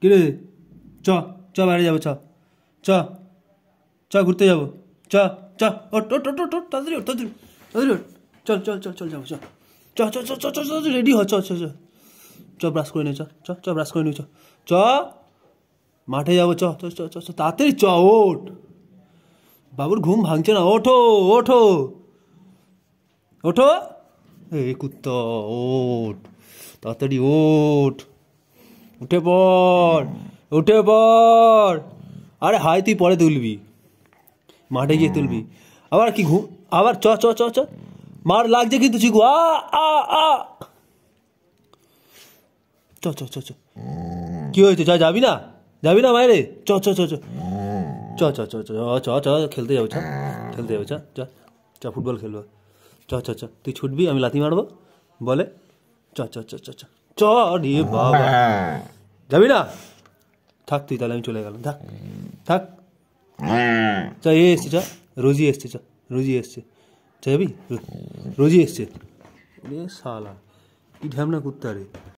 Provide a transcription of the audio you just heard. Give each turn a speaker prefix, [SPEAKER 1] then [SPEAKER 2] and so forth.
[SPEAKER 1] কিরে চ চ বাইরে যাবো চ চ চ ঘুরতে যাবো চ চ ওট ওট ওট ওট তাড়াতাড়ি ওট তাড়াতাড়ি ওট চল চল চল চল যাবো চ চ চ চ চ চ চ চ রেডি হ চ চ চ চ ব্রাশ করে নে চ চ চ ব্রাশ করে নে চ চ মাঠে যাবো চ চ চ চ তাড়াতাড়ি চ ওট বাবুর ঘুম ভাঙছে না ওঠো ওঠো ওঠো এ কুত্তা ওঠ তাড়াতাড়ি ওঠ উঠে পড় উঠে পড় আরে হাই তুই পরে তুলবি মাঠে গিয়ে তুলবি আবার কি ঘুম আবার চ চ চ চ মার লাগছে কিন্তু চিকু আ আ আ চ চ চ চ কি হয়েছে চ যাবি না যাবি না বাইরে চ চ চ চ চ চ চ চ চ চ খেলতে যাবো চা খেলতে যাবো চা চ চ ফুটবল খেলবো চ চ চ তুই ছুটবি আমি লাথি মারবো বলে চ চ চ চ চ চরে বাবা হ্যাঁ। যাবি না থাক তুই তাহলে আমি চলে গেলাম থাক থাক চা এ এসছে চা রোজি এসছে চা রোজি এসছে যাবি রোজি এসছে শালা কি ঢ্যামনা কুত্তা রে